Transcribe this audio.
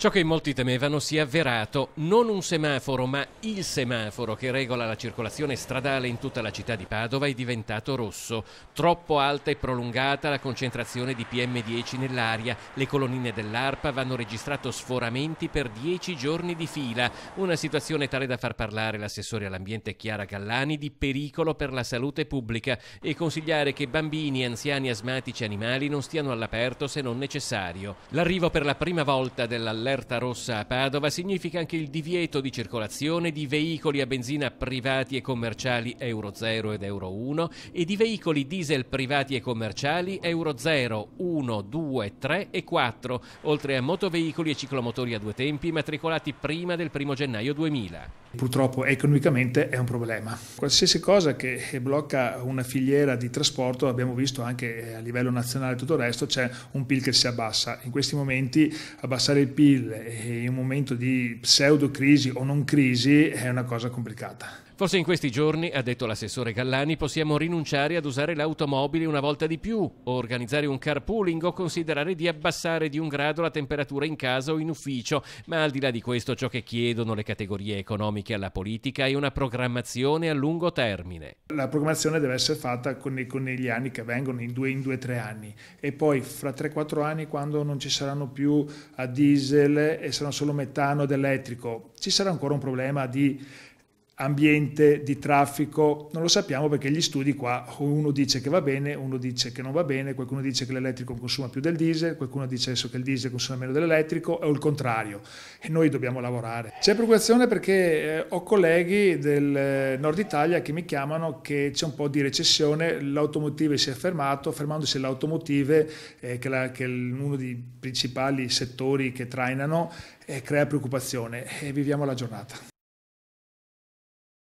Ciò che molti temevano si è avverato, non un semaforo ma il semaforo che regola la circolazione stradale in tutta la città di Padova è diventato rosso. Troppo alta e prolungata la concentrazione di PM10 nell'aria, le colonnine dell'ARPA vanno registrato sforamenti per dieci giorni di fila, una situazione tale da far parlare l'assessore all'ambiente Chiara Gallani di pericolo per la salute pubblica e consigliare che bambini, anziani, asmatici e animali non stiano all'aperto se non necessario. L'arrivo per la prima volta dell'allerta allerta rossa a Padova significa anche il divieto di circolazione di veicoli a benzina privati e commerciali Euro 0 ed Euro 1 e di veicoli diesel privati e commerciali Euro 0, 1, 2, 3 e 4, oltre a motoveicoli e ciclomotori a due tempi matricolati prima del 1 gennaio 2000 purtroppo economicamente è un problema. Qualsiasi cosa che blocca una filiera di trasporto, abbiamo visto anche eh, a livello nazionale e tutto il resto, c'è un PIL che si abbassa. In questi momenti abbassare il PIL in un momento di pseudo crisi o non crisi è una cosa complicata. Forse in questi giorni, ha detto l'assessore Gallani, possiamo rinunciare ad usare l'automobile una volta di più, o organizzare un carpooling o considerare di abbassare di un grado la temperatura in casa o in ufficio, ma al di là di questo ciò che chiedono le categorie economiche alla politica è una programmazione a lungo termine. La programmazione deve essere fatta con, gli anni che vengono, in due in due, tre anni, e poi fra 3-4 anni quando non ci saranno più a diesel e saranno solo metano ed elettrico, ci sarà ancora un problema di ambiente di traffico, non lo sappiamo perché gli studi qua, uno dice che va bene, uno dice che non va bene, qualcuno dice che l'elettrico consuma più del diesel, qualcuno dice che il diesel consuma meno dell'elettrico o il contrario e noi dobbiamo lavorare. C'è preoccupazione perché eh, ho colleghi del eh, nord Italia che mi chiamano che c'è un po' di recessione, l'automotive si è fermato, fermandosi l'automotive eh, che, la, che è uno dei principali settori che trainano, eh, crea preoccupazione e viviamo la giornata.